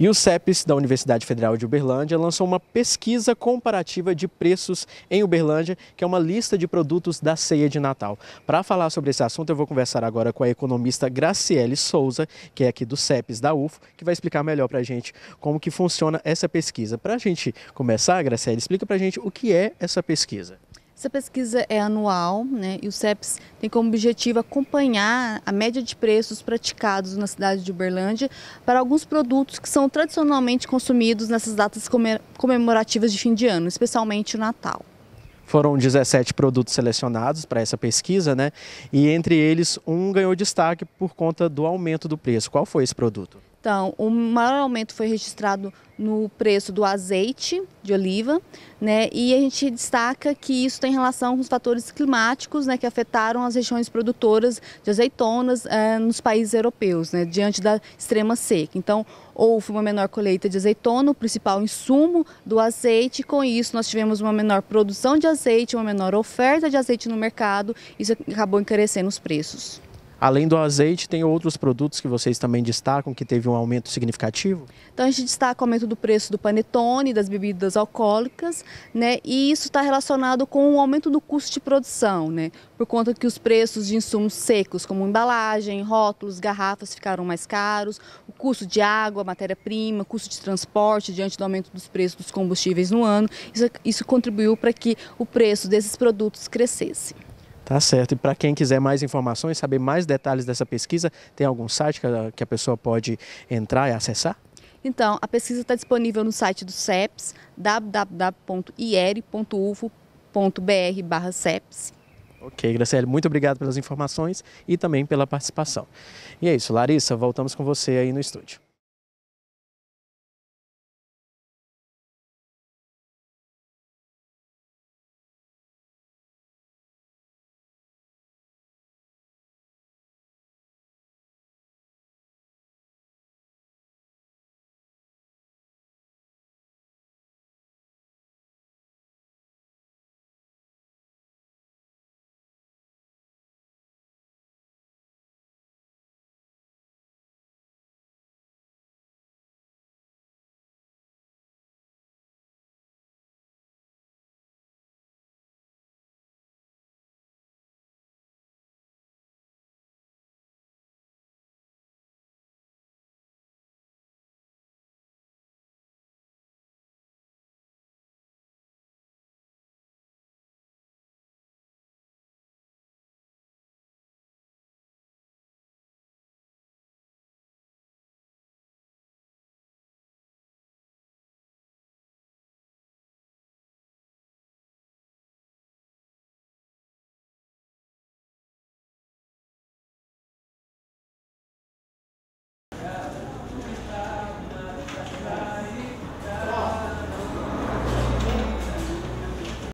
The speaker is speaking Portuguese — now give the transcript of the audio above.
E o CEPES da Universidade Federal de Uberlândia lançou uma pesquisa comparativa de preços em Uberlândia, que é uma lista de produtos da ceia de Natal. Para falar sobre esse assunto, eu vou conversar agora com a economista Graciele Souza, que é aqui do CEPES da UFO, que vai explicar melhor para a gente como que funciona essa pesquisa. Para a gente começar, Graciele, explica para a gente o que é essa pesquisa. Essa pesquisa é anual né, e o CEPS tem como objetivo acompanhar a média de preços praticados na cidade de Uberlândia para alguns produtos que são tradicionalmente consumidos nessas datas comemorativas de fim de ano, especialmente o Natal. Foram 17 produtos selecionados para essa pesquisa, né? E entre eles, um ganhou destaque por conta do aumento do preço. Qual foi esse produto? Então, o maior aumento foi registrado no preço do azeite de oliva, né? E a gente destaca que isso tem relação com os fatores climáticos, né, que afetaram as regiões produtoras de azeitonas eh, nos países europeus, né, diante da extrema seca. Então, houve uma menor colheita de azeitona, o principal insumo do azeite. Com isso, nós tivemos uma menor produção de azeite, uma menor oferta de azeite no mercado. Isso acabou encarecendo os preços. Além do azeite, tem outros produtos que vocês também destacam que teve um aumento significativo? Então a gente destaca o aumento do preço do panetone, das bebidas alcoólicas, né? E isso está relacionado com o aumento do custo de produção, né? Por conta que os preços de insumos secos, como embalagem, rótulos, garrafas, ficaram mais caros, o custo de água, matéria-prima, custo de transporte diante do aumento dos preços dos combustíveis no ano, isso, isso contribuiu para que o preço desses produtos crescesse. Tá certo. E para quem quiser mais informações, saber mais detalhes dessa pesquisa, tem algum site que a, que a pessoa pode entrar e acessar? Então, a pesquisa está disponível no site do CEPS, www.iere.ufo.br barra CEPS. Ok, Graciele, muito obrigado pelas informações e também pela participação. E é isso, Larissa, voltamos com você aí no estúdio.